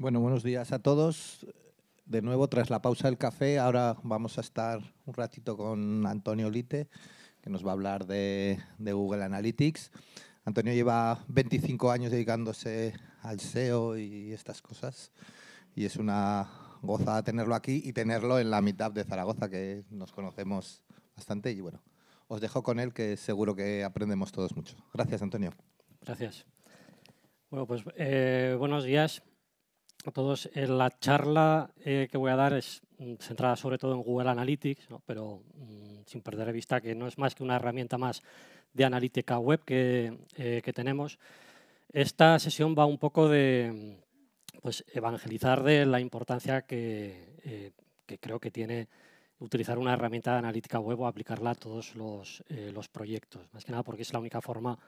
Bueno, buenos días a todos. De nuevo, tras la pausa del café, ahora vamos a estar un ratito con Antonio Lite, que nos va a hablar de, Google Analytics. Antonio lleva 25 años dedicándose al SEO y estas cosas, y es una goza tenerlo aquí y tenerlo en la mitad de Zaragoza, que nos conocemos bastante, y bueno, os dejo con él, que seguro que aprendemos todos mucho. Gracias, Antonio. Gracias. Bueno, pues eh, buenos días a todos. Eh, la charla eh, que voy a dar es mm, centrada sobre todo en Google Analytics, pero mm, sin perder de vista que no es más que una herramienta más de analítica web que, eh, que tenemos. Esta sesión va un poco de mm, pues, evangelizar de la importancia que, que creo que tiene utilizar una herramienta de analítica web o aplicarla a todos los, los proyectos, más que nada porque es la única forma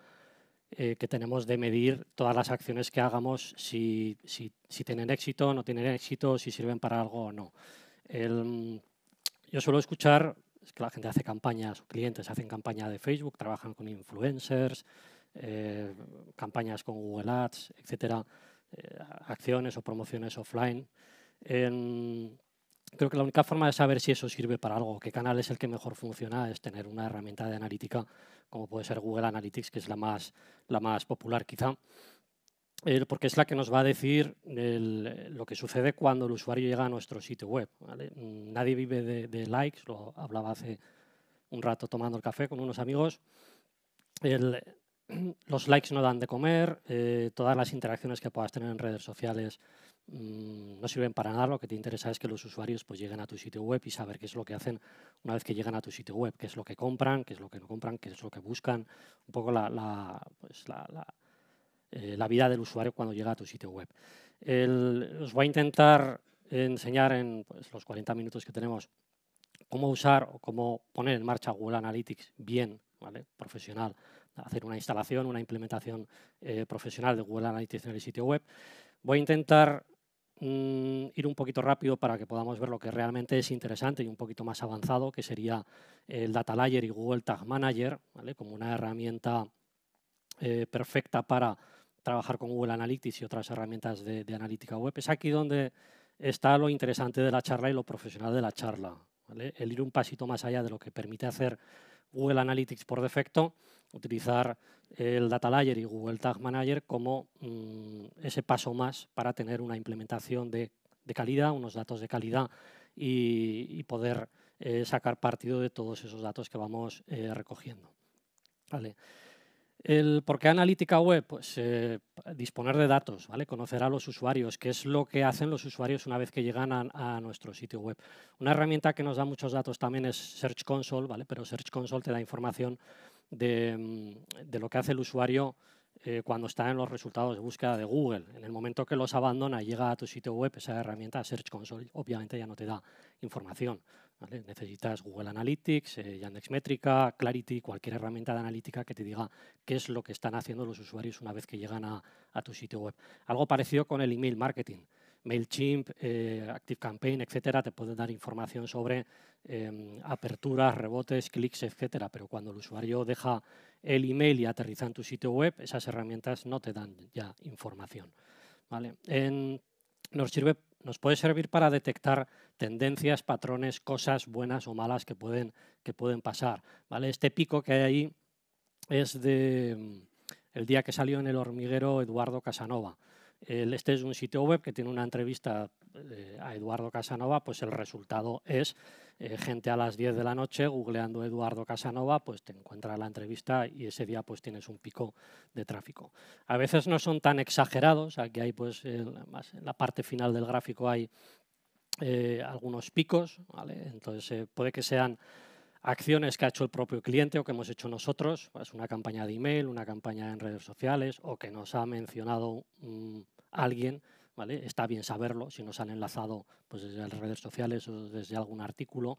eh, que tenemos de medir todas las acciones que hagamos, si, tienen éxito, no tienen éxito, si sirven para algo o no. yo suelo escuchar es que la gente hace campañas, clientes hacen campaña de Facebook, trabajan con influencers, eh, campañas con Google Ads, etcétera, eh, acciones o promociones offline creo que la única forma de saber si eso sirve para algo, qué canal es el que mejor funciona, es tener una herramienta de analítica como puede ser Google Analytics, que es la más, la más popular quizá, porque es la que nos va a decir lo que sucede cuando el usuario llega a nuestro sitio web. Nadie vive de, likes, lo hablaba hace un rato tomando el café con unos amigos. los likes no dan de comer, eh, todas las interacciones que puedas tener en redes sociales Mm, no sirven para nada. Lo que te interesa es que los usuarios pues, lleguen a tu sitio web y saber qué es lo que hacen una vez que llegan a tu sitio web, qué es lo que compran, qué es lo que no compran, qué es lo que buscan. Un poco la, la, pues, la, la eh, vida del usuario cuando llega a tu sitio web. os voy a intentar enseñar en pues, los 40 minutos que tenemos cómo usar o cómo poner en marcha Google Analytics bien, profesional, hacer una instalación, una implementación eh, profesional de Google Analytics en el sitio web. Voy a intentar ir un poquito rápido para que podamos ver lo que realmente es interesante y un poquito más avanzado, que sería el Data Layer y Google Tag Manager, ¿vale? como una herramienta eh, perfecta para trabajar con Google Analytics y otras herramientas de, analítica web. Es aquí donde está lo interesante de la charla y lo profesional de la charla. El ir un pasito más allá de lo que permite hacer Google Analytics por defecto, utilizar el Data Layer y Google Tag Manager como mm, ese paso más para tener una implementación de, calidad, unos datos de calidad y, poder eh, sacar partido de todos esos datos que vamos eh, recogiendo. Vale. ¿Por qué analítica web? Pues eh, disponer de datos, ¿vale? conocer a los usuarios, qué es lo que hacen los usuarios una vez que llegan a, nuestro sitio web. Una herramienta que nos da muchos datos también es Search Console, ¿vale? pero Search Console te da información de, mm, lo que hace el usuario eh, cuando está en los resultados de búsqueda de Google. En el momento que los abandona y llega a tu sitio web, esa herramienta Search Console obviamente ya no te da información. Necesitas Google Analytics, eh, Yandex Métrica, Clarity, cualquier herramienta de analítica que te diga qué es lo que están haciendo los usuarios una vez que llegan a, tu sitio web. Algo parecido con el email marketing. MailChimp, Active eh, ActiveCampaign, etcétera, te pueden dar información sobre em, aperturas, rebotes, clics, etcétera. Pero cuando el usuario deja el email y aterriza en tu sitio web, esas herramientas no te dan ya información. ¿vale? En, nos sirve nos puede servir para detectar tendencias, patrones, cosas buenas o malas que pueden, que pueden pasar. ¿vale? Este pico que hay ahí es de mm, el día que salió en el hormiguero Eduardo Casanova. Este es un sitio web que tiene una entrevista eh, a Eduardo Casanova, pues el resultado es eh, gente a las 10 de la noche googleando Eduardo Casanova, pues te encuentra la entrevista y ese día pues tienes un pico de tráfico. A veces no son tan exagerados, aquí hay pues en la, parte final del gráfico hay eh, algunos picos, entonces eh, puede que sean acciones que ha hecho el propio cliente o que hemos hecho nosotros, es pues, una campaña de email, una campaña en redes sociales o que nos ha mencionado alguien Está bien saberlo, si nos han enlazado pues, desde las redes sociales o desde algún artículo.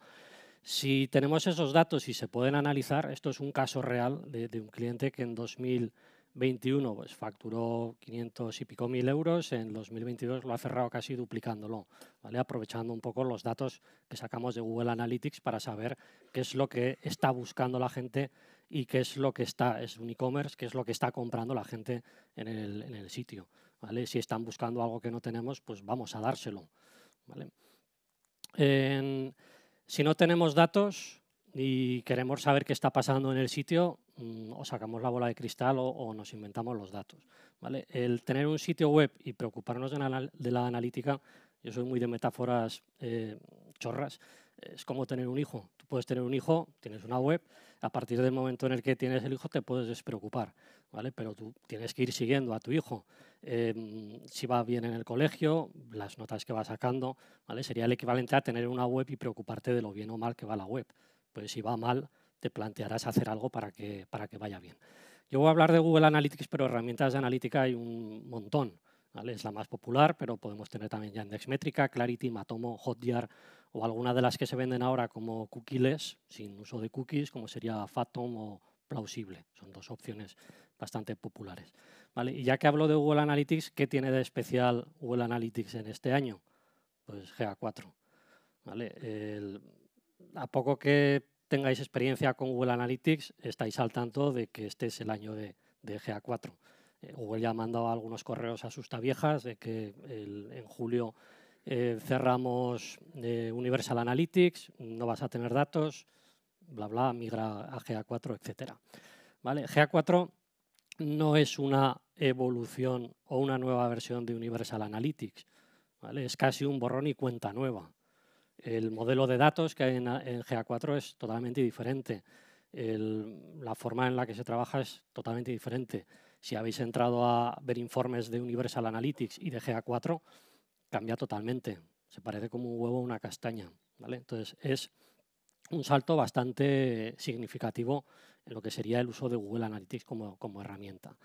Si tenemos esos datos y se pueden analizar, esto es un caso real de, un cliente que en 2021 pues, facturó 500 y pico mil euros, en 2022 lo ha cerrado casi duplicándolo, aprovechando un poco los datos que sacamos de Google Analytics para saber qué es lo que está buscando la gente y qué es lo que está, es un e-commerce, qué es lo que está comprando la gente en el sitio. Si están buscando algo que no tenemos, pues vamos a dárselo. si no tenemos datos y queremos saber qué está pasando en el sitio, mm, o sacamos la bola de cristal o, nos inventamos los datos. El tener un sitio web y preocuparnos de, la, analítica, yo soy muy de metáforas eh, chorras, es como tener un hijo. Tú puedes tener un hijo, tienes una web, a partir del momento en el que tienes el hijo te puedes despreocupar, ¿vale? Pero tú tienes que ir siguiendo a tu hijo. Em, si va bien en el colegio, las notas que va sacando, ¿vale? Sería el equivalente a tener una web y preocuparte de lo bien o mal que va la web. Pues si va mal, te plantearás hacer algo para que, para que vaya bien. Yo voy a hablar de Google Analytics, pero herramientas de analítica hay un montón. ¿vale? Es la más popular, pero podemos tener también Yandex Métrica, Clarity, Matomo, Hotjar, o alguna de las que se venden ahora como cookies, sin uso de cookies, como sería Fathom o Plausible. Son dos opciones bastante populares. ¿Vale? Y ya que hablo de Google Analytics, ¿qué tiene de especial Google Analytics en este año? Pues GA4. ¿Vale? a poco que tengáis experiencia con Google Analytics, estáis al tanto de que este es el año de, de GA4. Eh, Google ya ha mandado algunos correos a sus viejas de que en julio eh, cerramos eh, Universal Analytics, no vas a tener datos, bla, bla, migra a GA4, etc. ¿Vale? GA4 no es una evolución o una nueva versión de Universal Analytics, ¿vale? es casi un borrón y cuenta nueva. El modelo de datos que hay en, GA4 es totalmente diferente. la forma en la que se trabaja es totalmente diferente. Si habéis entrado a ver informes de Universal Analytics y de GA4, cambia totalmente. Se parece como un huevo a una castaña. ¿vale? Entonces es un salto bastante significativo en lo que sería el uso de Google Analytics como, como herramienta.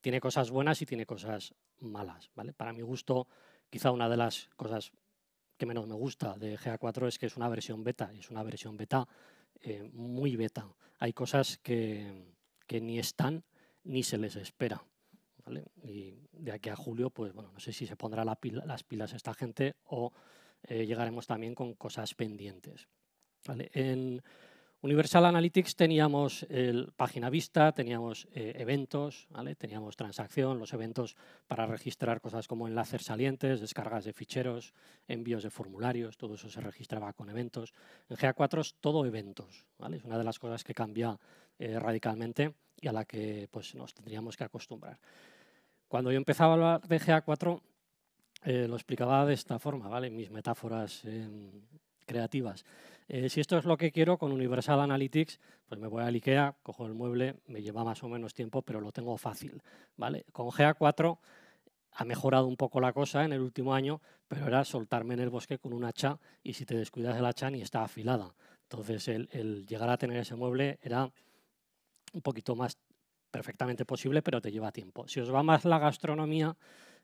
Tiene cosas buenas y tiene cosas malas. ¿vale? Para mi gusto, quizá una de las cosas que menos me gusta de GA4 es que es una versión beta, es una versión beta eh, muy beta. Hay cosas que, que ni están ni se les espera. Y de aquí a julio, pues bueno, no sé si se pondrá las pilas esta gente o eh, llegaremos también con cosas pendientes. En Universal Analytics teníamos el página vista, teníamos eh, eventos, teníamos transacción, los eventos para registrar cosas como enlaces salientes, descargas de ficheros, envíos de formularios, todo eso se registraba con eventos. En GA4 es todo eventos, es una de las cosas que cambia eh, radicalmente y a la que pues, nos tendríamos que acostumbrar. Cuando yo empezaba a hablar de GA4, eh, lo explicaba de esta forma, ¿vale? Mis metáforas em, creativas. Eh, si esto es lo que quiero con Universal Analytics, pues me voy al IKEA, cojo el mueble, me lleva más o menos tiempo, pero lo tengo fácil, ¿vale? Con GA4 ha mejorado un poco la cosa en el último año, pero era soltarme en el bosque con un hacha y si te descuidas el hacha ni está afilada. Entonces el llegar a tener ese mueble era un poquito más perfectamente posible, pero te lleva tiempo. Si os va más la gastronomía,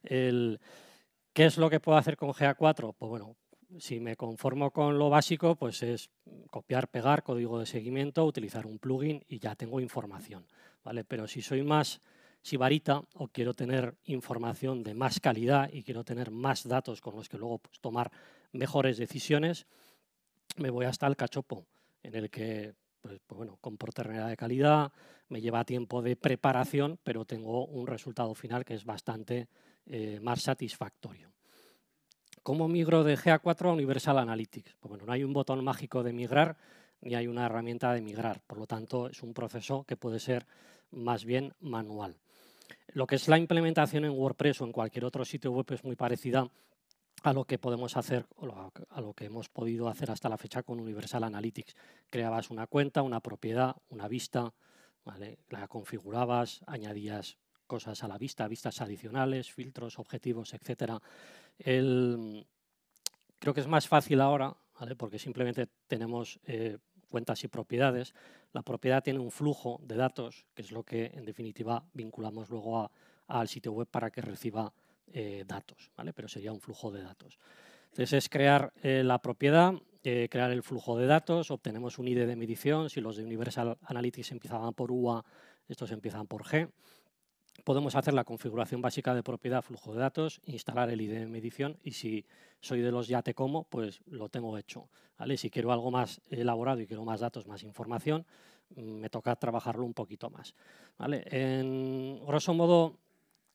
¿qué es lo que puedo hacer con GA4? Pues bueno, si me conformo con lo básico, pues es copiar, pegar código de seguimiento, utilizar un plugin y ya tengo información. ¿vale? Pero si soy más sibarita o quiero tener información de más calidad y quiero tener más datos con los que luego pues, tomar mejores decisiones, me voy hasta el cachopo, en el que pues, pues, bueno, con porternera de calidad, me lleva tiempo de preparación, pero tengo un resultado final que es bastante eh, más satisfactorio. ¿Cómo migro de GA4 a Universal Analytics? Pues bueno, no hay un botón mágico de migrar ni hay una herramienta de migrar, por lo tanto es un proceso que puede ser más bien manual. Lo que es la implementación en WordPress o en cualquier otro sitio web es muy parecida a lo que podemos hacer, a lo que hemos podido hacer hasta la fecha con Universal Analytics. Creabas una cuenta, una propiedad, una vista, la configurabas, añadías cosas a la vista, vistas adicionales, filtros, objetivos, etc. creo que es más fácil ahora, porque simplemente tenemos eh, cuentas y propiedades. La propiedad tiene un flujo de datos, que es lo que en definitiva vinculamos luego al sitio web para que reciba eh, datos, ¿vale? Pero sería un flujo de datos. Entonces es crear eh, la propiedad, eh, crear el flujo de datos, obtenemos un ID de medición, si los de Universal Analytics empezaban por UA, estos empiezan por G. Podemos hacer la configuración básica de propiedad, flujo de datos, instalar el ID de medición y si soy de los ya te como, pues lo tengo hecho. ¿vale? Si quiero algo más elaborado y quiero más datos, más información, mm, me toca trabajarlo un poquito más. ¿vale? En grosso modo,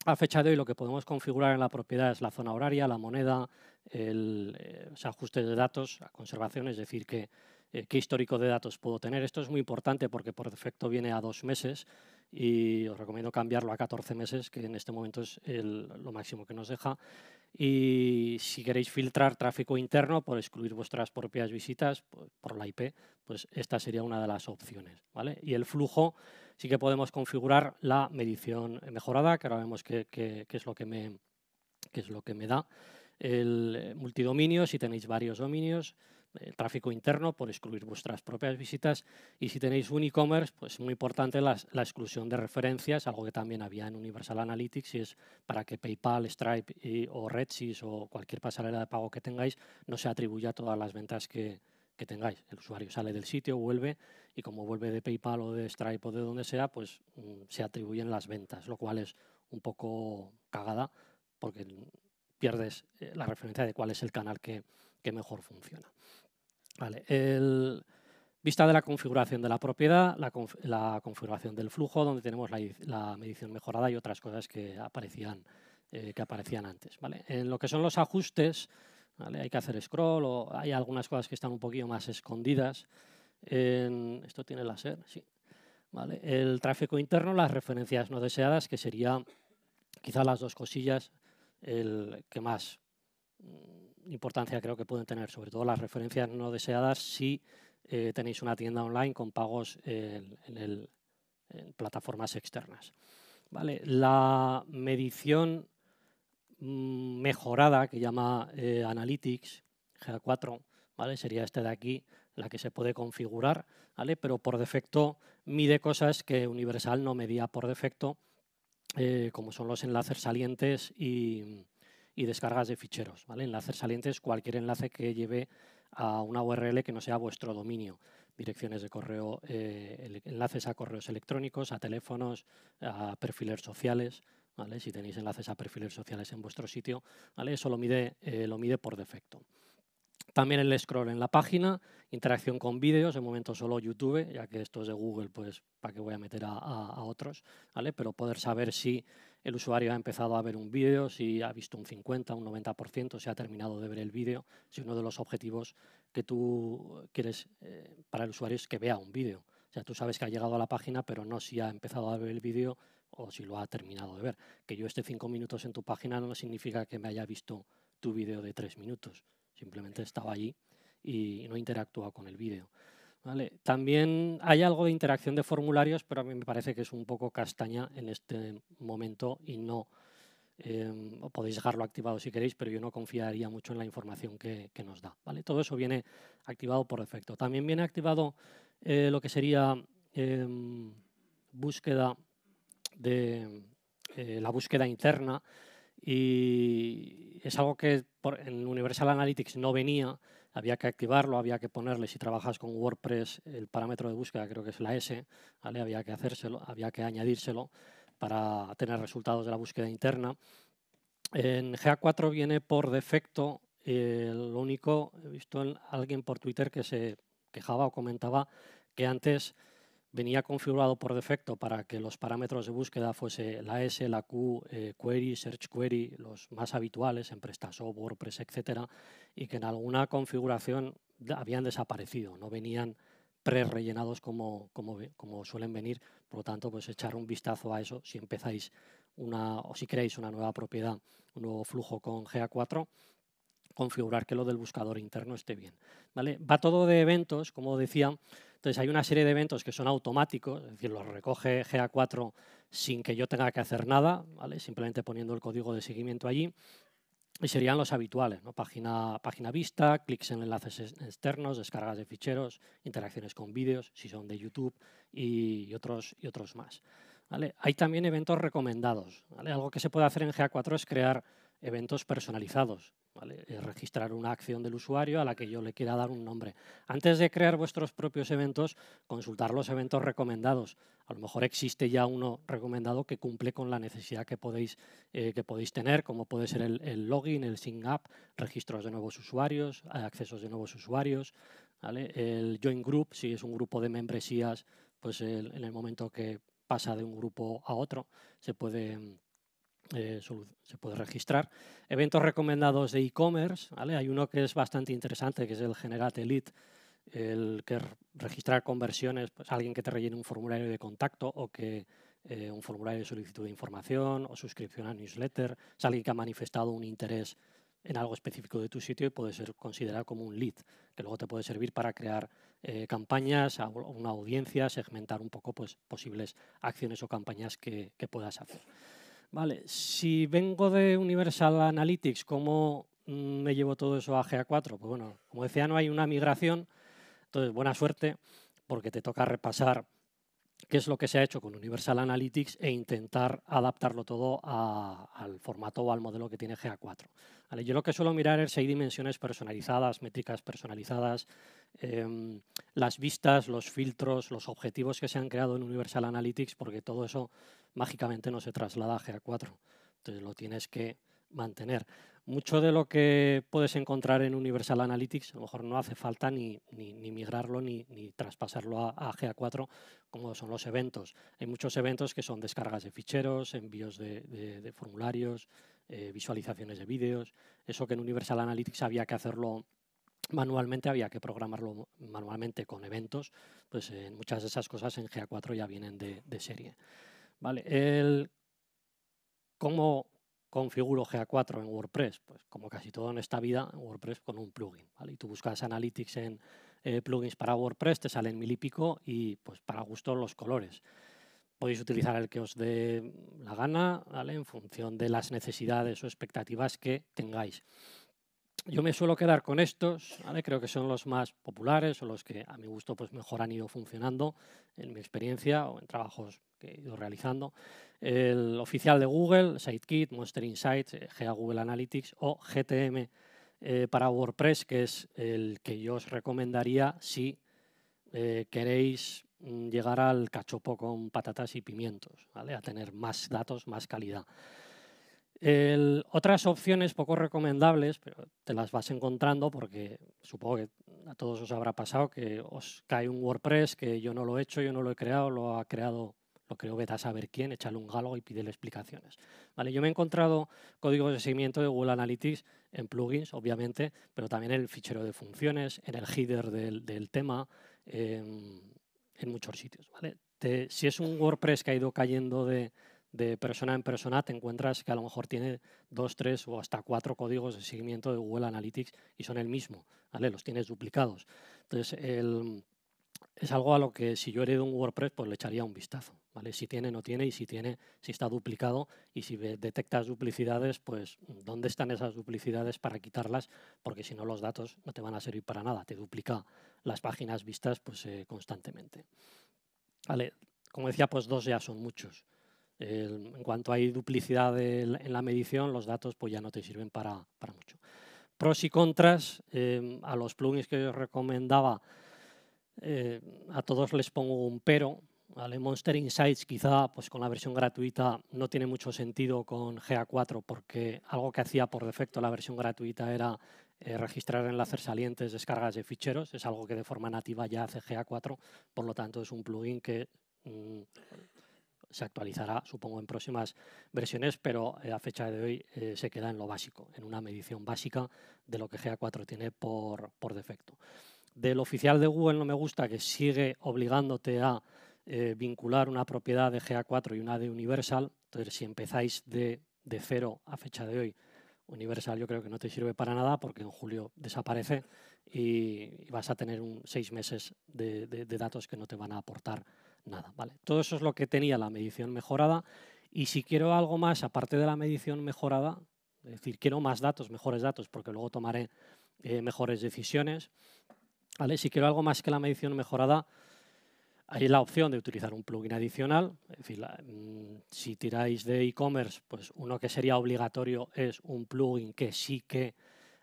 a fecha de hoy lo que podemos configurar en la propiedad es la zona horaria, la moneda, el, los eh, ajustes de datos, la conservación, es decir, que, eh, qué histórico de datos puedo tener. Esto es muy importante porque por defecto viene a dos meses y os recomiendo cambiarlo a 14 meses, que en este momento es lo máximo que nos deja. Y si queréis filtrar tráfico interno por excluir vuestras propias visitas por, pues, por la IP, pues esta sería una de las opciones. ¿vale? Y el flujo sí que podemos configurar la medición mejorada, que ahora vemos qué que, es, lo que me, es lo que me da. El eh, multidominio, si tenéis varios dominios, el eh, tráfico interno por excluir vuestras propias visitas y si tenéis un e-commerce, pues muy importante la, exclusión de referencias, algo que también había en Universal Analytics y es para que PayPal, Stripe o Redsys o cualquier pasarela de pago que tengáis no se atribuya todas las ventas que, que tengáis. El usuario sale del sitio, vuelve y como vuelve de PayPal o de Stripe o de donde sea, pues mm, se atribuyen las ventas, lo cual es un poco cagada porque pierdes eh, la referencia de cuál es el canal que, mejor funciona. Vale, el, vista de la configuración de la propiedad, la, configuración del flujo, donde tenemos la, medición mejorada y otras cosas que aparecían, eh, que aparecían antes. ¿vale? En lo que son los ajustes, hay que hacer scroll o hay algunas cosas que están un poquito más escondidas. ¿Esto tiene láser? Sí. El tráfico interno, las referencias no deseadas, que sería quizás las dos cosillas que más mm, importancia creo que pueden tener, sobre todo las referencias no deseadas si eh, tenéis una tienda online con pagos en, plataformas externas. La medición Mm, mejorada que llama eh, Analytics GA4, ¿vale? Sería este de aquí, la que se puede configurar, ¿vale? Pero por defecto mide cosas que Universal no medía por defecto, eh, como son los enlaces salientes y, descargas de ficheros, ¿vale? Enlaces salientes, cualquier enlace que lleve a una URL que no sea vuestro dominio, direcciones de correo, eh, enlaces a correos electrónicos, a teléfonos, a perfiles sociales, si tenéis enlaces a perfiles sociales en vuestro sitio, Eso eh, lo mide, por defecto. También el scroll en la página, interacción con vídeos, de momento solo YouTube, ya que esto es de Google, pues para qué voy a meter a, otros, Pero poder saber si el usuario ha empezado a ver un vídeo, si ha visto un 50, un 90%, si ha terminado de ver el vídeo, si uno de los objetivos que tú quieres eh, para el usuario es que vea un vídeo. O sea, tú sabes que ha llegado a la página, pero no si ha empezado a ver el vídeo, o si lo ha terminado de ver. Que yo esté cinco minutos en tu página no significa que me haya visto tu vídeo de tres minutos. Simplemente estaba allí y no interactúa con el vídeo. Vale. También hay algo de interacción de formularios, pero a mí me parece que es un poco castaña en este momento y no em, podéis dejarlo activado si queréis, pero yo no confiaría mucho en la información que, nos da. ¿vale? Todo eso viene activado por defecto. También viene activado eh, lo que sería em, búsqueda de eh, la búsqueda interna y es algo que en Universal Analytics no venía, había que activarlo, había que ponerle, si trabajas con WordPress, el parámetro de búsqueda creo que es la S, había que hacérselo, había que añadírselo para tener resultados de la búsqueda interna. En GA4 viene por defecto, eh, lo único, he visto en alguien por Twitter que se quejaba o comentaba que antes venía configurado por defecto para que los parámetros de búsqueda fuese la S, la Q, eh, query, search query, los más habituales en PrestaShop, WordPress, etcétera, y que en alguna configuración habían desaparecido, no venían pre-rellenados como, como, como, suelen venir. Por lo tanto, pues echar un vistazo a eso si empezáis una o si creáis una nueva propiedad, un nuevo flujo con GA4, configurar que lo del buscador interno esté bien. ¿vale? Va todo de eventos, como decía, entonces hay una serie de eventos que son automáticos, es decir, los recoge GA4 sin que yo tenga que hacer nada, ¿vale? simplemente poniendo el código de seguimiento allí. Y serían los habituales, página, página vista, clics en enlaces externos, descargas de ficheros, interacciones con vídeos, si son de YouTube y otros, y otros más. Hay también eventos recomendados. Algo que se puede hacer en GA4 es crear eventos personalizados. registrar una acción del usuario a la que yo le quiera dar un nombre. Antes de crear vuestros propios eventos, consultar los eventos recomendados. A lo mejor existe ya uno recomendado que cumple con la necesidad que podéis, eh, que podéis tener, como puede ser el, login, el sync up, registros de nuevos usuarios, accesos de nuevos usuarios, el join group, si es un grupo de membresías, pues en el momento que pasa de un grupo a otro, se puede eh, se puede registrar. Eventos recomendados de e-commerce, ¿vale? Hay uno que es bastante interesante, que es el Generate Lead, el que registrar conversiones, pues alguien que te rellene un formulario de contacto o que eh, un formulario de solicitud de información o suscripción a newsletter, es alguien que ha manifestado un interés en algo específico de tu sitio y puede ser considerado como un lead, que luego te puede servir para crear eh, campañas, a una audiencia, segmentar un poco pues, posibles acciones o campañas que puedas hacer. Vale, si vengo de Universal Analytics, ¿cómo mm, me llevo todo eso a GA4? Pues bueno, como decía, no hay una migración, entonces buena suerte porque te toca repasar qué es lo que se ha hecho con Universal Analytics e intentar adaptarlo todo al formato o al modelo que tiene GA4. Vale, yo lo que suelo mirar es si hay dimensiones personalizadas, métricas personalizadas, em, las vistas, los filtros, los objetivos que se han creado en Universal Analytics, porque todo eso mágicamente no se traslada a GA4. Entonces lo tienes que mantener. Mucho de lo que puedes encontrar en Universal Analytics, a lo mejor no hace falta ni, ni, migrarlo ni, traspasarlo a, GA4, como son los eventos. Hay muchos eventos que son descargas de ficheros, envíos de, formularios, eh, visualizaciones de vídeos. Eso que en Universal Analytics había que hacerlo manualmente, había que programarlo manualmente con eventos, pues muchas de esas cosas en GA4 ya vienen de serie. Vale, el, ¿Cómo configuro GA4 en WordPress? Pues como casi todo en esta vida, en WordPress con un plugin. ¿vale? Y tú buscas Analytics en eh, plugins para WordPress, te salen mil y pico y pues para gusto los colores. Podéis utilizar el que os dé la gana, ¿vale? en función de las necesidades o expectativas que tengáis. Yo me suelo quedar con estos, ¿vale? creo que son los más populares o los que a mi gusto pues, mejor han ido funcionando en mi experiencia o en trabajos que he ido realizando, el oficial de Google, Sitekit, Monster Insights, eh, GA Google Analytics o GTM eh, para WordPress, que es el que yo os recomendaría si eh, queréis mm, llegar al cachopo con patatas y pimientos, a tener más datos, más calidad. otras opciones poco recomendables, pero te las vas encontrando porque supongo que a todos os habrá pasado que os cae un WordPress que yo no lo he hecho, yo no lo he creado, lo ha creado lo creo que a saber quién, échale un galo y pídele explicaciones. ¿Vale? Yo me he encontrado códigos de seguimiento de Google Analytics en plugins, obviamente, pero también en el fichero de funciones, en el header del, tema, em, en muchos sitios. ¿vale? si es un WordPress que ha ido cayendo de, de persona en persona te encuentras que a lo mejor tiene dos, tres o hasta cuatro códigos de seguimiento de Google Analytics y son el mismo, ¿vale? Los tienes duplicados. Entonces, el, es algo a lo que si yo de un WordPress, pues le echaría un vistazo, ¿vale? Si tiene, no tiene, y si tiene, si está duplicado, y si detectas duplicidades, pues dónde están esas duplicidades para quitarlas, porque si no los datos no te van a servir para nada, te duplica las páginas vistas pues eh, constantemente. Vale, como decía, pues dos ya son muchos. en cuanto hay duplicidad en la medición, los datos pues ya no te sirven para, para mucho. Pros y contras, eh, a los plugins que os recomendaba, eh, a todos les pongo un pero. Monster Insights quizá pues con la versión gratuita no tiene mucho sentido con GA4 porque algo que hacía por defecto la versión gratuita era eh, registrar enlaces salientes, descargas de ficheros. Es algo que de forma nativa ya hace GA4, por lo tanto es un plugin que mm, se actualizará, supongo, en próximas versiones, pero eh, a fecha de hoy se queda en lo básico, en una medición básica de lo que GA4 tiene por defecto del oficial de Google no me gusta que sigue obligándote a eh, vincular una propiedad de GA4 y una de Universal. Entonces, si empezáis de, cero a fecha de hoy, Universal yo creo que no te sirve para nada porque en julio desaparece y, vas a tener seis meses de, datos que no te van a aportar nada. ¿vale? Todo eso es lo que tenía la medición mejorada. Y si quiero algo más, aparte de la medición mejorada, es decir, quiero más datos, mejores datos, porque luego tomaré eh, mejores decisiones, si quiero algo más que la medición mejorada, hay la opción de utilizar un plugin adicional. Mm, si tiráis de e-commerce, pues uno que sería obligatorio es un plugin que sí que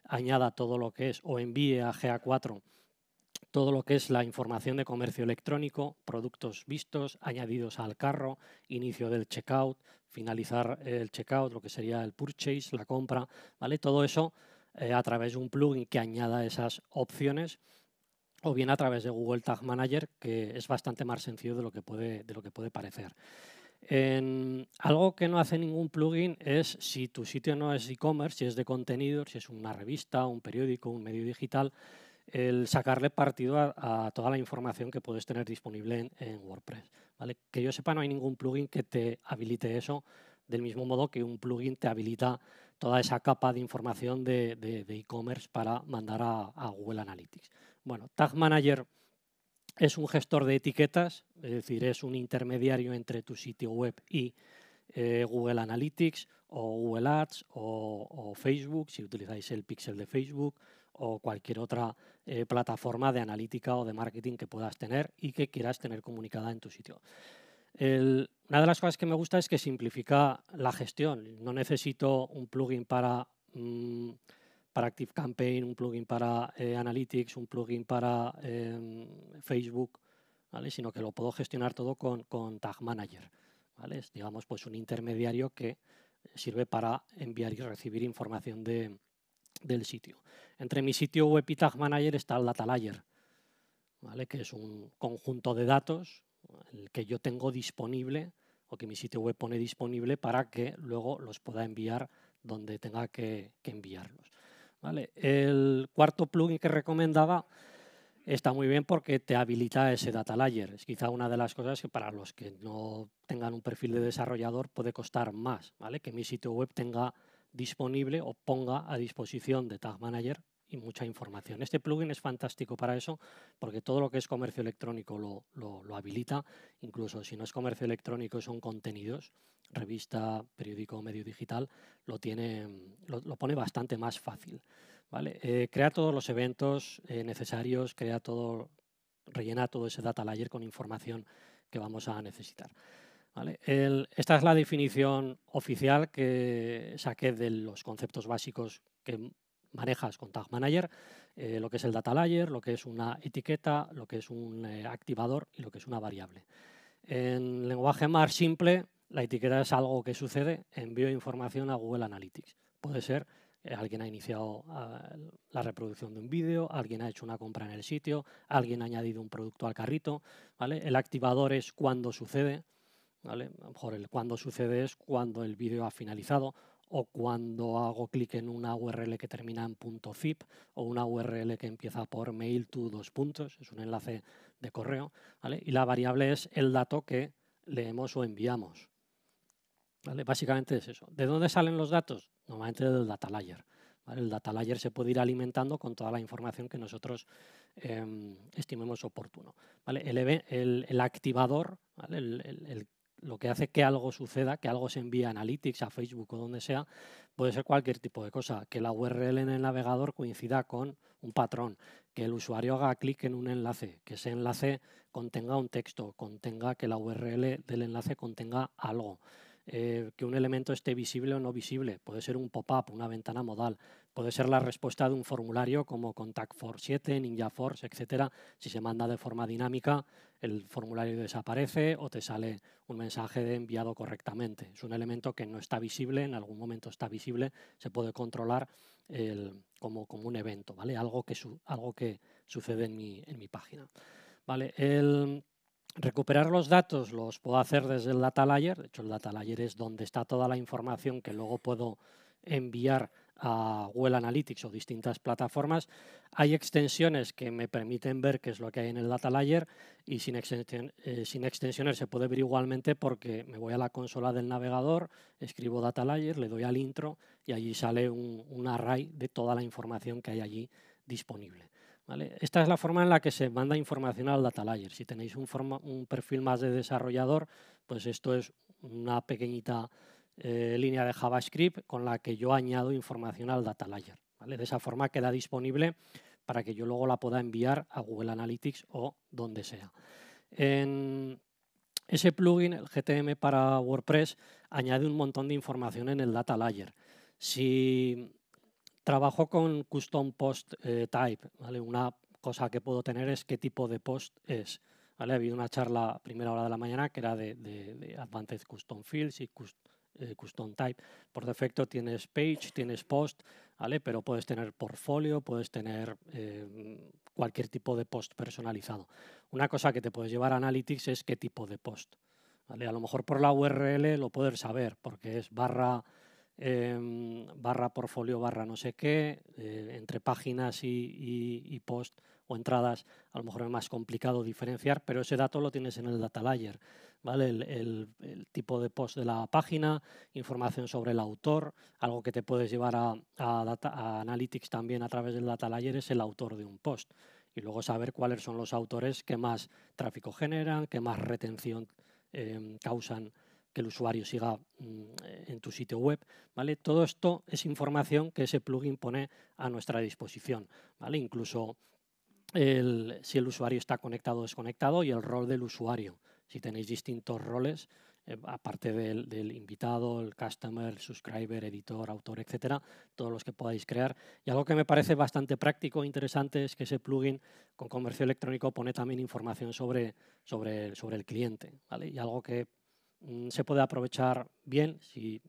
añada todo lo que es o envíe a GA4 todo lo que es la información de comercio electrónico, productos vistos, añadidos al carro, inicio del checkout, finalizar el checkout, lo que sería el purchase, la compra, ¿vale? Todo eso eh, a través de un plugin que añada esas opciones o bien a través de Google Tag Manager, que es bastante más sencillo de lo que puede, de lo que puede parecer. algo que no hace ningún plugin es si tu sitio no es e-commerce, si es de contenido, si es una revista, un periódico, un medio digital, el sacarle partido a, toda la información que puedes tener disponible en, en WordPress. ¿vale? Que yo sepa, no hay ningún plugin que te habilite eso, del mismo modo que un plugin te habilita toda esa capa de información de e-commerce para mandar a, Google Analytics. Bueno, Tag Manager es un gestor de etiquetas, es decir, es un intermediario entre tu sitio web y eh, Google Analytics o Google Ads o, Facebook, si utilizáis el pixel de Facebook o cualquier otra eh, plataforma de analítica o de marketing que puedas tener y que quieras tener comunicada en tu sitio una de las cosas que me gusta es que simplifica la gestión. No necesito un plugin para, mm, para Active Campaign, un plugin para eh, Analytics, un plugin para em, Facebook, sino que lo puedo gestionar todo con, Tag Manager. Es, digamos, pues un intermediario que sirve para enviar y recibir información del sitio. Entre mi sitio web y Tag Manager está el Data Layer, que es un conjunto de datos el que yo tengo disponible o que mi sitio web pone disponible para que luego los pueda enviar donde tenga que, enviarlos. El cuarto plugin que recomendaba está muy bien porque te habilita ese data layer. Es quizá una de las cosas que para los que no tengan un perfil de desarrollador puede costar más, ¿vale? Que mi sitio web tenga disponible o ponga a disposición de Tag Manager y mucha información. Este plugin es fantástico para eso porque todo lo que es comercio electrónico lo, lo, habilita, incluso si no es comercio electrónico son contenidos, revista, periódico, medio digital, lo, tiene, lo, pone bastante más fácil. ¿vale? Eh, crea todos los eventos eh, necesarios, crea todo, rellena todo ese data layer con información que vamos a necesitar. esta es la definición oficial que saqué de los conceptos básicos que manejas con Tag Manager, eh, lo que es el data layer, lo que es una etiqueta, lo que es un eh, activador y lo que es una variable. En lenguaje más simple, la etiqueta es algo que sucede, envío información a Google Analytics. Puede ser eh, alguien ha iniciado ah, la reproducción de un vídeo, alguien ha hecho una compra en el sitio, alguien ha añadido un producto al carrito. El activador es cuando sucede. mejor el cuando sucede es cuando el vídeo ha finalizado o cuando hago clic en una URL que termina en .zip o una URL que empieza por mail to dos puntos, es un enlace de correo, y la variable es el dato que leemos o enviamos. Básicamente es eso. ¿De dónde salen los datos? Normalmente del data layer. El data layer se puede ir alimentando con toda la información que nosotros em, estimemos oportuno. ¿vale? El, el, activador, el lo que hace que algo suceda, que algo se envíe a Analytics, a Facebook o donde sea, puede ser cualquier tipo de cosa. Que la URL en el navegador coincida con un patrón, que el usuario haga clic en un enlace, que ese enlace contenga un texto, contenga que la URL del enlace contenga algo. Eh, que un elemento esté visible o no visible. Puede ser un pop-up, una ventana modal. Puede ser la respuesta de un formulario como Contact Force 7, Ninja Force, etc. Si se manda de forma dinámica, el formulario desaparece o te sale un mensaje de enviado correctamente. Es un elemento que no está visible, en algún momento está visible, se puede controlar como, un evento, ¿vale? Algo que, algo que sucede en mi, en mi página. ¿Vale? El, Recuperar los datos los puedo hacer desde el data layer. De hecho, el data layer es donde está toda la información que luego puedo enviar a Google Analytics o distintas plataformas. Hay extensiones que me permiten ver qué es lo que hay en el data layer y sin, eh, extensiones se puede ver igualmente porque me voy a la consola del navegador, escribo data layer, le doy al intro y allí sale un array de toda la información que hay allí disponible. Esta es la forma en la que se manda información al data layer. Si tenéis un, un perfil más de desarrollador, pues esto es una pequeñita eh, línea de JavaScript con la que yo añado información al data layer. De esa forma queda disponible para que yo luego la pueda enviar a Google Analytics o donde sea. ese plugin, el GTM para WordPress, añade un montón de información en el data layer. Si Trabajo con custom post eh, type. ¿vale? Una cosa que puedo tener es qué tipo de post es. ¿vale? habido una charla a primera hora de la mañana que era de, de, Advanced Custom Fields y eh, Custom Type. Por defecto tienes page, tienes post, ¿vale? pero puedes tener portfolio, puedes tener eh, cualquier tipo de post personalizado. Una cosa que te puedes llevar a Analytics es qué tipo de post. ¿vale? A lo mejor por la URL lo puedes saber porque es barra Em, barra portfolio, barra no sé qué, eh, entre páginas y, post o entradas, a lo mejor es más complicado diferenciar, pero ese dato lo tienes en el data layer, ¿vale? El, tipo de post de la página, información sobre el autor, algo que te puedes llevar a, Analytics también a través del data layer es el autor de un post. Y luego saber cuáles son los autores que más tráfico generan, que más retención em, causan que el usuario siga mm, en tu sitio web, ¿vale? Todo esto es información que ese plugin pone a nuestra disposición, ¿vale? Incluso si el usuario está conectado o desconectado y el rol del usuario. Si tenéis distintos roles, eh, aparte del, invitado, el customer, subscriber, editor, autor, etcétera, todos los que podáis crear. Y algo que me parece bastante práctico e interesante es que ese plugin con comercio electrónico pone también información sobre, sobre, sobre el cliente. Y algo que Mm, se puede aprovechar bien, si,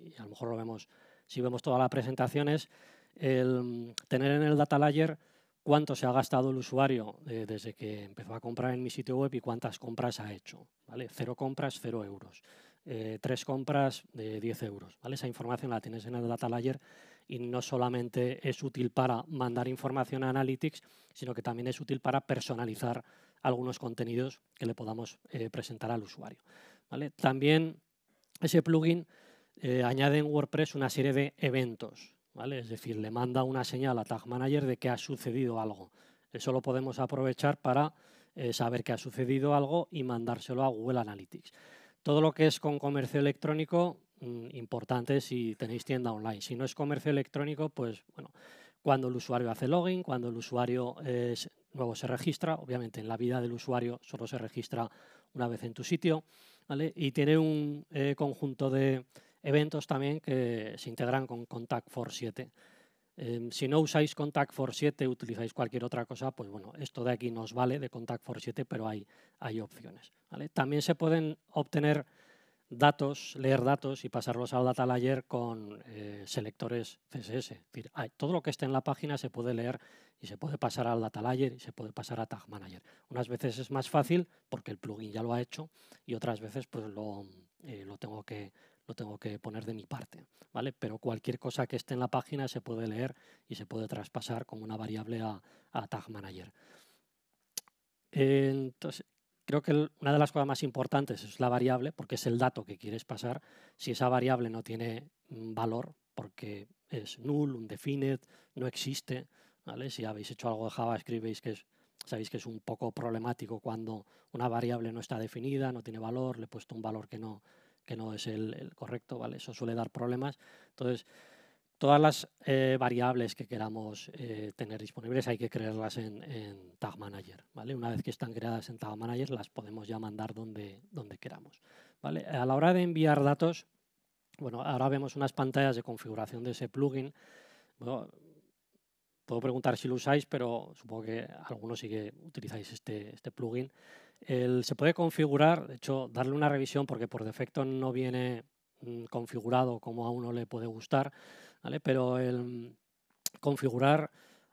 y a lo mejor lo vemos si vemos todas las presentaciones, el mm, tener en el data layer cuánto se ha gastado el usuario eh, desde que empezó a comprar en mi sitio web y cuántas compras ha hecho. ¿vale? Cero compras, cero euros. Eh, tres compras de 10 euros. ¿vale? Esa información la tienes en el data layer y no solamente es útil para mandar información a Analytics, sino que también es útil para personalizar algunos contenidos que le podamos eh, presentar al usuario. También ese plugin eh, añade en WordPress una serie de eventos, Es decir, le manda una señal a Tag Manager de que ha sucedido algo. Eso lo podemos aprovechar para eh, saber que ha sucedido algo y mandárselo a Google Analytics. Todo lo que es con comercio electrónico, mm, importante si tenéis tienda online. Si no es comercio electrónico, pues bueno, cuando el usuario hace login, cuando el usuario luego se registra, obviamente en la vida del usuario solo se registra una vez en tu sitio. Y tiene un eh, conjunto de eventos también que se integran con Contact for 7. Em, si no usáis Contact for 7, utilizáis cualquier otra cosa, pues bueno, esto de aquí nos vale de Contact for 7, pero hay, hay opciones. También se pueden obtener datos, leer datos y pasarlos al data layer con eh, selectores CSS. decir, todo lo que esté en la página se puede leer y se puede pasar al data layer y se puede pasar a tag manager. Unas veces es más fácil porque el plugin ya lo ha hecho y otras veces pues lo, eh, tengo que lo tengo que poner de mi parte, ¿vale? Pero cualquier cosa que esté en la página se puede leer y se puede traspasar como una variable a, a tag manager. Entonces, creo que una de las cosas más importantes es la variable, porque es el dato que quieres pasar. Si esa variable no tiene valor, porque es null, undefined, no existe, ¿vale? Si habéis hecho algo de JavaScript, veis que es, sabéis que es un poco problemático cuando una variable no está definida, no tiene valor, le he puesto un valor que no, que no es el, correcto, ¿vale? Eso suele dar problemas. Entonces, todas las eh, variables que queramos eh, tener disponibles hay que crearlas en, Tag Manager. ¿vale? Una vez que están creadas en Tag Manager, las podemos ya mandar donde, donde queramos. ¿vale? A la hora de enviar datos, bueno, ahora vemos unas pantallas de configuración de ese plugin. puedo preguntar si lo usáis, pero supongo que algunos sí que utilizáis este, este plugin. se puede configurar, de hecho, darle una revisión porque por defecto no viene Mm, configurado como a uno le puede gustar, ¿vale? Pero el mm, configurar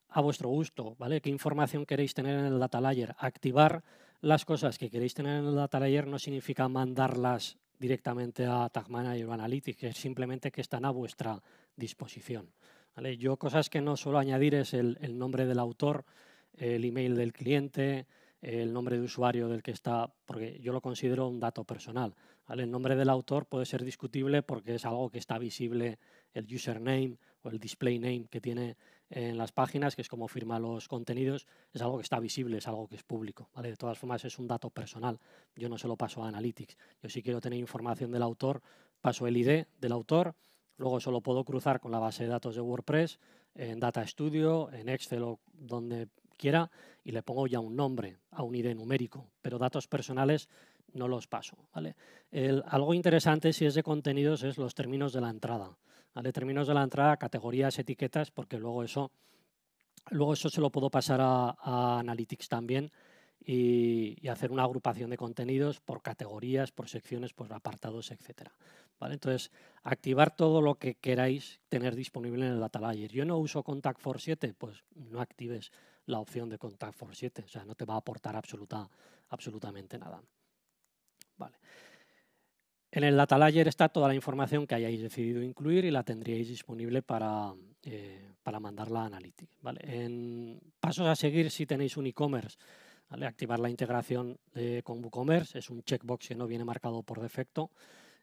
a vuestro gusto, ¿vale? ¿Qué información queréis tener en el data layer? Activar las cosas que queréis tener en el data layer no significa mandarlas directamente a Tag Manager o Analytics, es simplemente que están a vuestra disposición. ¿vale? Yo cosas que no suelo añadir es el nombre del autor, el email del cliente, el nombre de usuario del que está, porque yo lo considero un dato personal. El nombre del autor puede ser discutible porque es algo que está visible el username o el display name que tiene en las páginas, que es como firma los contenidos, es algo que está visible, es algo que es público. De todas formas, es un dato personal. Yo no se lo paso a Analytics. Yo si quiero tener información del autor, paso el ID del autor, luego solo puedo cruzar con la base de datos de WordPress, en Data Studio, en Excel o donde quiera, y le pongo ya un nombre a un ID numérico. Pero datos personales no los paso. ¿vale? algo interesante si es de contenidos es los términos de la entrada. ¿vale? Términos de la entrada, categorías, etiquetas, porque luego eso, luego eso se lo puedo pasar a, Analytics también y, hacer una agrupación de contenidos por categorías, por secciones, por apartados, etc. ¿vale? Entonces, activar todo lo que queráis tener disponible en el Data Layer. Yo no uso Contact for 7, pues no actives la opción de Contact for 7, o sea, no te va a aportar absoluta, absolutamente nada. Vale. En el Data Layer está toda la información que hayáis decidido incluir y la tendríais disponible para, eh, para mandarla a Analytics. ¿vale? En pasos a seguir, si tenéis un e-commerce, activar la integración con WooCommerce es un checkbox que no viene marcado por defecto.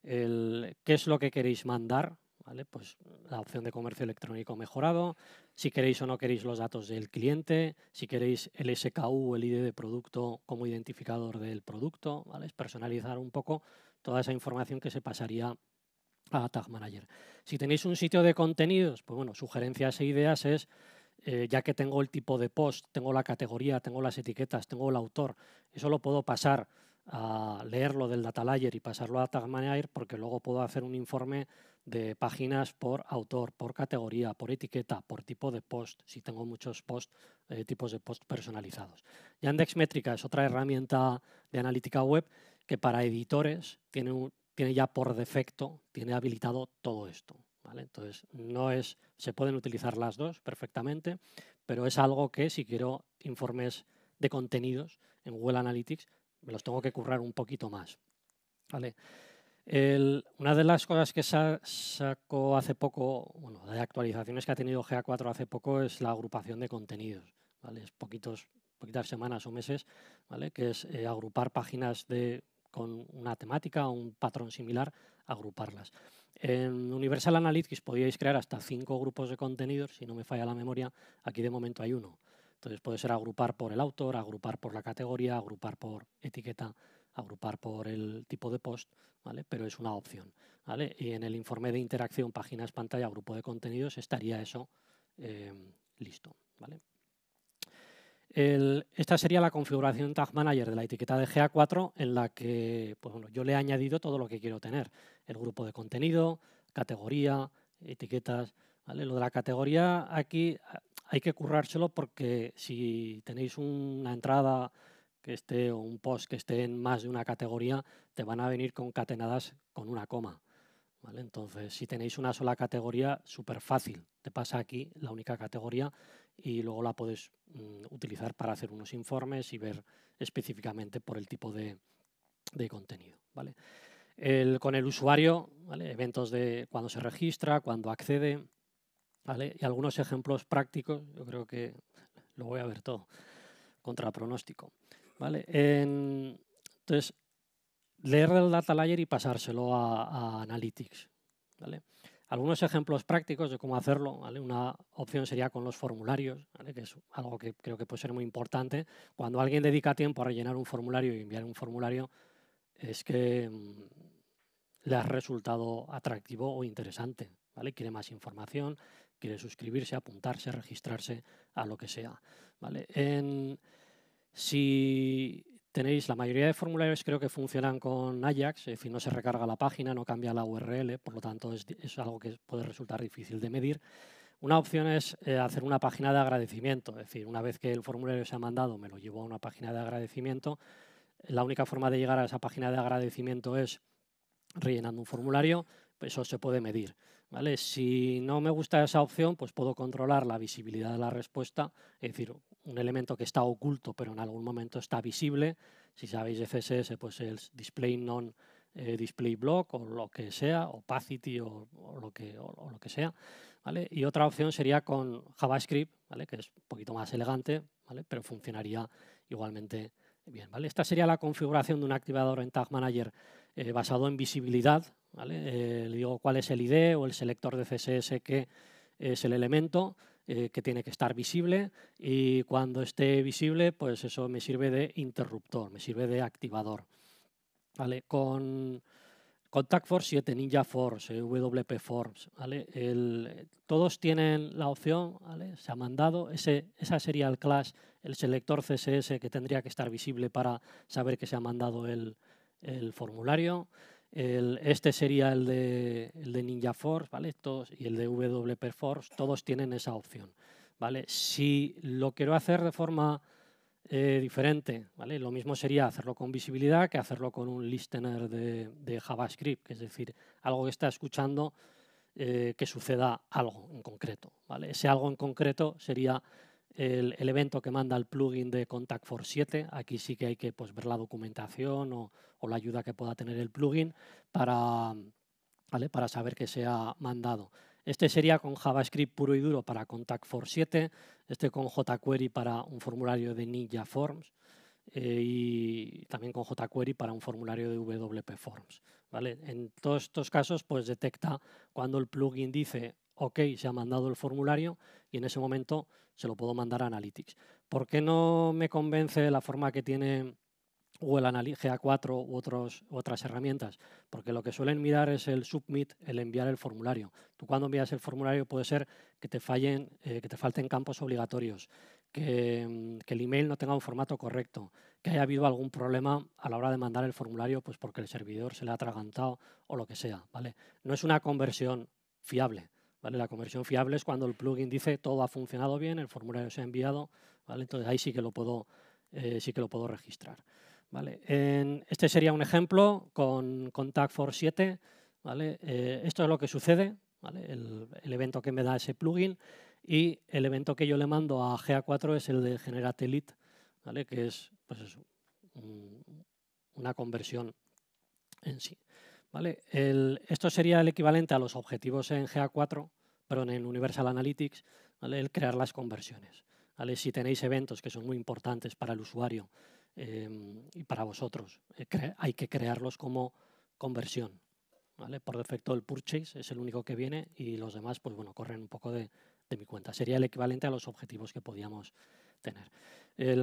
¿Qué es lo que queréis mandar? Pues la opción de comercio electrónico mejorado, si queréis o no queréis los datos del cliente, si queréis el SKU, el ID de producto como identificador del producto, Es personalizar un poco toda esa información que se pasaría a Tag Manager. Si tenéis un sitio de contenidos, pues bueno, sugerencias e ideas es, eh, ya que tengo el tipo de post, tengo la categoría, tengo las etiquetas, tengo el autor, eso lo puedo pasar a leerlo del data layer y pasarlo a Tag Manager porque luego puedo hacer un informe de páginas por autor, por categoría, por etiqueta, por tipo de post, si tengo muchos post, eh, tipos de post personalizados. Andex Métrica es otra herramienta de analítica web que para editores tiene, un, tiene ya por defecto, tiene habilitado todo esto. ¿vale? Entonces, no es, se pueden utilizar las dos perfectamente, pero es algo que si quiero informes de contenidos en Google Analytics, me los tengo que currar un poquito más. ¿vale? una de las cosas que sacó hace poco, de actualizaciones que ha tenido GA4 hace poco es la agrupación de contenidos, ¿vale? Es poquitos, poquitas semanas o meses, Que es eh, agrupar páginas de, con una temática o un patrón similar, agruparlas. En Universal Analytics podíais crear hasta cinco grupos de contenidos, si no me falla la memoria, aquí de momento hay uno. Entonces puede ser agrupar por el autor, agrupar por la categoría, agrupar por etiqueta, agrupar por el tipo de post, ¿vale? Pero es una opción, ¿vale? Y en el informe de interacción, páginas, pantalla, grupo de contenidos, estaría eso em, listo, ¿vale? esta sería la configuración Tag Manager de la etiqueta de GA4 en la que pues yo le he añadido todo lo que quiero tener. El grupo de contenido, categoría, etiquetas. ¿vale? Lo de la categoría aquí hay que currárselo porque si tenéis una entrada que esté o un post que esté en más de una categoría, te van a venir concatenadas con una coma. Entonces, si tenéis una sola categoría, súper fácil. Te pasa aquí la única categoría y luego la puedes mm, utilizar para hacer unos informes y ver específicamente por el tipo de, contenido. ¿vale? con el usuario, eventos de cuando se registra, cuando accede, y algunos ejemplos prácticos, yo creo que lo voy a ver todo, contra pronóstico. ¿Vale? entonces, leer el data layer y pasárselo a, Analytics. Algunos ejemplos prácticos de cómo hacerlo. Una opción sería con los formularios, que es algo que creo que puede ser muy importante. Cuando alguien dedica tiempo a rellenar un formulario y enviar un formulario, es que mm, le ha resultado atractivo o interesante. Quiere más información, quiere suscribirse, apuntarse, registrarse a lo que sea. ¿vale? En, si tenéis la mayoría de formularios creo que funcionan con Ajax, es decir, no se recarga la página, no cambia la URL, por lo tanto es, algo que puede resultar difícil de medir. Una opción es eh, hacer una página de agradecimiento, es decir, una vez que el formulario se ha mandado, me lo llevo a una página de agradecimiento. La única forma de llegar a esa página de agradecimiento es rellenando un formulario, eso se puede medir. ¿vale? Si no me gusta esa opción, pues puedo controlar la visibilidad de la respuesta, es decir, un elemento que está oculto pero en algún momento está visible. Si sabéis CSS, pues el display non eh, display block o lo que sea, opacity o, lo, que, lo que sea. ¿vale? Y otra opción sería con JavaScript, ¿vale? que es un poquito más elegante, pero funcionaría igualmente bien. ¿vale? Esta sería la configuración de un activador en Tag Manager eh, basado en visibilidad. Eh, le digo cuál es el ID o el selector de CSS que es el elemento. Eh, que tiene que estar visible y cuando esté visible, pues eso me sirve de interruptor, me sirve de activador. Con, contact force 7, Ninja Force, eh, WP forms eh, todos tienen la opción, se ha mandado, esa sería el class, el selector CSS que tendría que estar visible para saber que se ha mandado el formulario este sería el de, el Ninja Force, ¿vale? y el de WP Force, todos tienen esa opción, ¿vale? Si lo quiero hacer de forma eh, diferente, ¿vale? Lo mismo sería hacerlo con visibilidad que hacerlo con un listener de, JavaScript, que es decir, algo que está escuchando eh, que suceda algo en concreto, ¿vale? Ese algo en concreto sería el, evento que manda el plugin de Contact for 7. Aquí sí que hay que pues, ver la documentación o, la ayuda que pueda tener el plugin para, para saber que se ha mandado. Este sería con JavaScript puro y duro para Contact for 7, este con jQuery para un formulario de Ninja Forms eh, y también con jQuery para un formulario de WP Forms. ¿vale? En todos estos casos, pues detecta cuando el plugin dice OK, se ha mandado el formulario y en ese momento se lo puedo mandar a Analytics. ¿Por qué no me convence la forma que tiene o el GA4 u otros, otras herramientas, porque lo que suelen mirar es el submit, el enviar el formulario. Tú cuando envías el formulario puede ser que te, fallen, eh, que te falten campos obligatorios, mm, que, el email no tenga un formato correcto, que haya habido algún problema a la hora de mandar el formulario pues porque el servidor se le ha atragantado o lo que sea. ¿vale? No es una conversión fiable. ¿vale? La conversión fiable es cuando el plugin dice todo ha funcionado bien, el formulario se ha enviado, ¿vale? Entonces ahí sí que lo puedo, eh, sí que lo puedo registrar. ¿vale? este sería un ejemplo con, contact Tag47. ¿vale? Eh, esto es lo que sucede, el, evento que me da ese plugin y el evento que yo le mando a GA4 es el de Generate ¿vale? que es pues una conversión en sí. ¿vale? El, esto sería el equivalente a los objetivos en GA4, pero en Universal Analytics, el crear las conversiones. Si tenéis eventos que son muy importantes para el usuario em, y para vosotros, eh, hay que crearlos como conversión. Por defecto el purchase es el único que viene y los demás pues bueno, corren un poco de, de mi cuenta. Sería el equivalente a los objetivos que podíamos tener.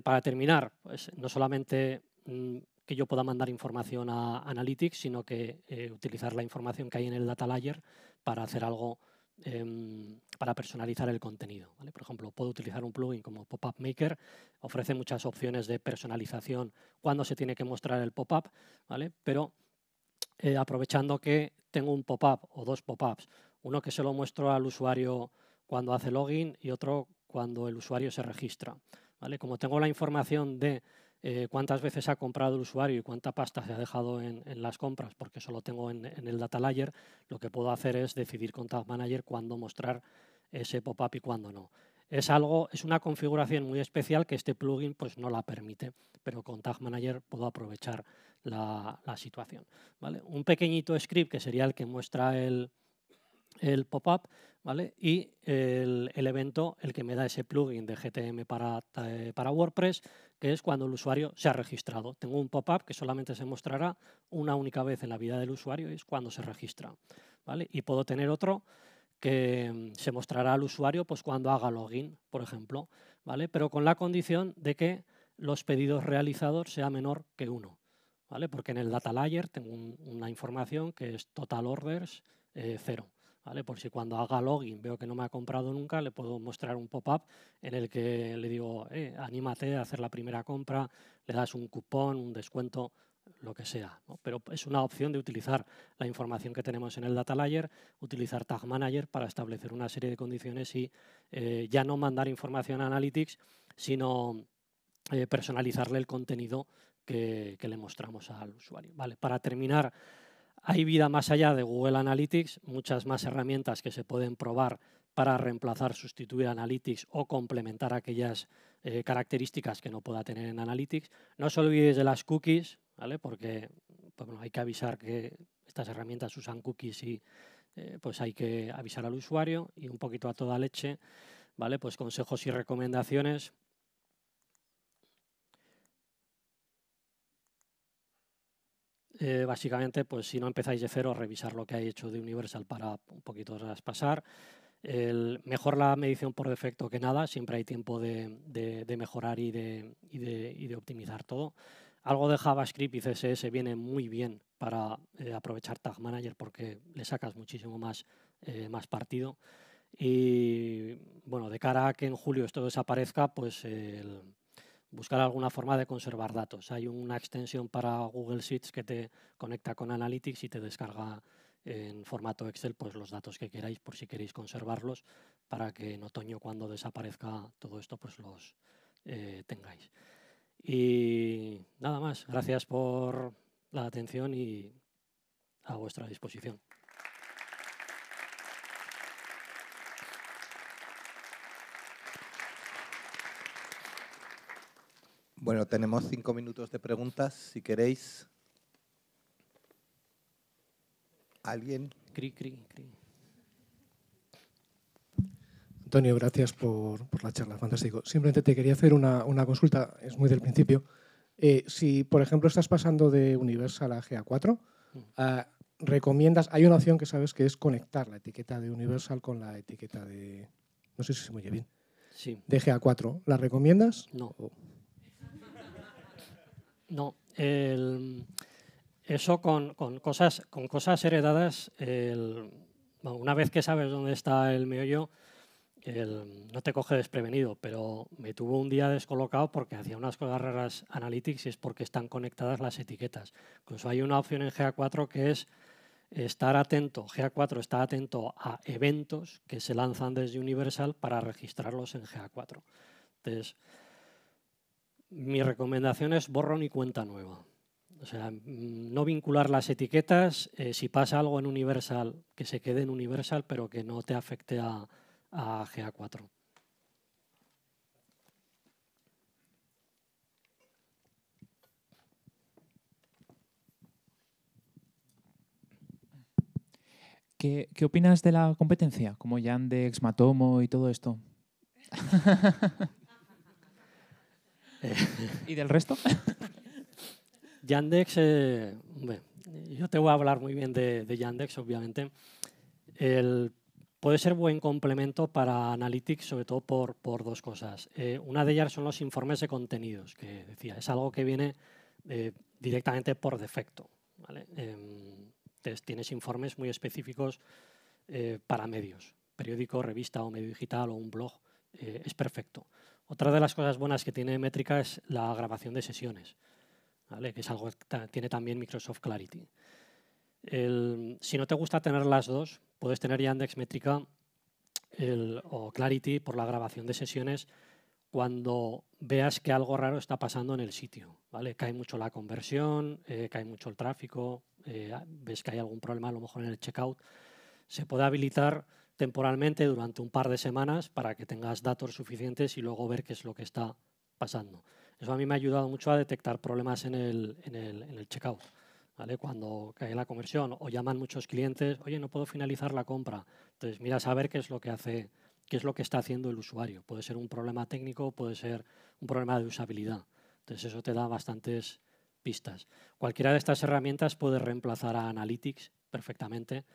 para terminar, pues, no solamente mm, que yo pueda mandar información a Analytics, sino que eh, utilizar la información que hay en el data layer para hacer algo, em, para personalizar el contenido. Por ejemplo, puedo utilizar un plugin como Popup Maker, ofrece muchas opciones de personalización cuando se tiene que mostrar el pop-up, pero eh, aprovechando que tengo un pop-up o dos pop-ups, uno que se lo muestro al usuario cuando hace login y otro cuando el usuario se registra. Como tengo la información de eh, cuántas veces ha comprado el usuario y cuánta pasta se ha dejado en, las compras, porque eso lo tengo en, el Data Layer, lo que puedo hacer es decidir con Tag Manager cuándo mostrar ese pop-up y cuándo no. Es, algo, es una configuración muy especial que este plugin pues, no la permite, pero con Tag Manager puedo aprovechar la, situación. ¿vale? Un pequeñito script que sería el que muestra el, pop-up ¿vale? y el, evento, el que me da ese plugin de GTM para, eh, para WordPress, que es cuando el usuario se ha registrado. Tengo un pop-up que solamente se mostrará una única vez en la vida del usuario y es cuando se registra. ¿vale? Y puedo tener otro que mm, se mostrará al usuario pues, cuando haga login, por ejemplo, ¿vale? pero con la condición de que los pedidos realizados sea menor que uno. ¿vale? Porque en el data layer tengo una información que es total orders eh, cero. Por si cuando haga login veo que no me ha comprado nunca, le puedo mostrar un pop-up en el que le digo, eh, anímate a hacer la primera compra, le das un cupón, un descuento, lo que sea. Pero es una opción de utilizar la información que tenemos en el Data Layer, utilizar Tag Manager para establecer una serie de condiciones y eh, ya no mandar información a Analytics, sino eh, personalizarle el contenido que, que, le mostramos al usuario. Vale, para terminar, hay vida más allá de Google Analytics, muchas más herramientas que se pueden probar para reemplazar, sustituir Analytics o complementar aquellas eh, características que no pueda tener en Analytics. No os olvidéis de las cookies, ¿vale? porque pues hay que avisar que estas herramientas usan cookies y eh, pues hay que avisar al usuario y un poquito a toda leche. ¿vale? Pues consejos y recomendaciones. Eh, básicamente, pues si no empezáis de cero, revisar lo que ha hecho de Universal para un poquito traspasar. El, mejor la medición por defecto que nada, siempre hay tiempo de, mejorar y de, optimizar todo. Algo de JavaScript y CSS viene muy bien para eh, aprovechar Tag Manager porque le sacas muchísimo más, eh, más partido. Y bueno, de cara a que en julio esto desaparezca, pues el, buscar alguna forma de conservar datos. Hay una extensión para Google Sheets que te conecta con Analytics y te descarga en formato Excel pues los datos que queráis por si queréis conservarlos para que en otoño cuando desaparezca todo esto pues los eh, tengáis. Y nada más, gracias por la atención y a vuestra disposición. Bueno, tenemos cinco minutos de preguntas, si queréis. ¿Alguien? Cri, Antonio, gracias por, la charla, fantástico. Simplemente te quería hacer una, consulta, es muy del principio. Eh, si, por ejemplo, estás pasando de Universal a GA4, mm. ah, recomiendas, hay una opción que sabes que es conectar la etiqueta de Universal con la etiqueta de, no sé si se me bien, sí. de GA4. ¿La recomiendas? No. No, eso con, cosas, con cosas heredadas, una vez que sabes dónde está el meollo, no te coge desprevenido, pero me tuvo un día descolocado porque hacía unas cosas raras Analytics y es porque están conectadas las etiquetas. Incluso hay una opción en GA4 que es estar atento, GA4 está atento a eventos que se lanzan desde Universal para registrarlos en GA4. Entonces, mi recomendación es borro ni cuenta nueva. O sea, mm, no vincular las etiquetas. Eh, si pasa algo en Universal, que se quede en Universal, pero que no te afecte a, a GA4. ¿Qué, ¿Qué, opinas de la competencia, como Yandex, Matomo y todo esto? ¿Y del resto? Yandex, eh, yo te voy a hablar muy bien de, Yandex, obviamente. puede ser buen complemento para Analytics, sobre todo por, dos cosas. Eh, una de ellas son los informes de contenidos, que decía, es algo que viene eh, directamente por defecto. Em, tienes informes muy específicos para medios, periódico, revista o medio digital o un blog, es perfecto. Otra de las cosas buenas que tiene Métrica es la grabación de sesiones, que es algo que tiene también Microsoft Clarity. si no te gusta tener las dos, puedes tener Yandex Métrica o Clarity por la grabación de sesiones cuando veas que algo raro está pasando en el sitio. ¿vale? Cae mucho la conversión, eh, cae mucho el tráfico, eh, ves que hay algún problema a lo mejor en el checkout. Se puede habilitar temporalmente durante un par de semanas para que tengas datos suficientes y luego ver qué es lo que está pasando. Eso a mí me ha ayudado mucho a detectar problemas en el, checkout. ¿vale? Cuando cae la conversión o llaman muchos clientes, oye, no puedo finalizar la compra. Entonces, mira a ver qué es lo que hace, qué es lo que está haciendo el usuario. Puede ser un problema técnico, puede ser un problema de usabilidad. Entonces, eso te da bastantes pistas. Cualquiera de estas herramientas puede reemplazar a Analytics perfectamente.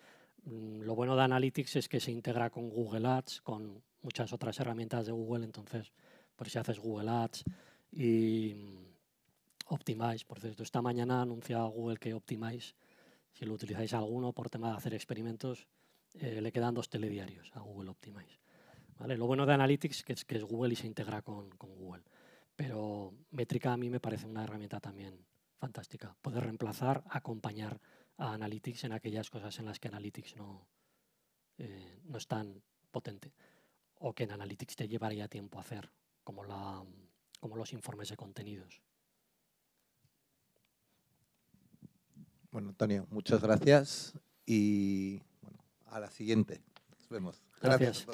Mm, lo bueno de Analytics es que se integra con Google Ads, con muchas otras herramientas de Google, entonces, por pues si haces Google Ads y mm, Optimize, por cierto, esta mañana anuncia Google que Optimize, si lo utilizáis alguno por tema de hacer experimentos, eh, le quedan dos telediarios a Google Optimize. ¿Vale? Lo bueno de Analytics es que es Google y se integra con, con Google. Pero métrica a mí me parece una herramienta también fantástica. Poder reemplazar, acompañar a Analytics en aquellas cosas en las que Analytics no, eh, no es tan potente o que en Analytics te llevaría tiempo hacer, como, la, como los informes de contenidos. Bueno, Antonio, muchas gracias y bueno, a la siguiente. Nos vemos. Gracias.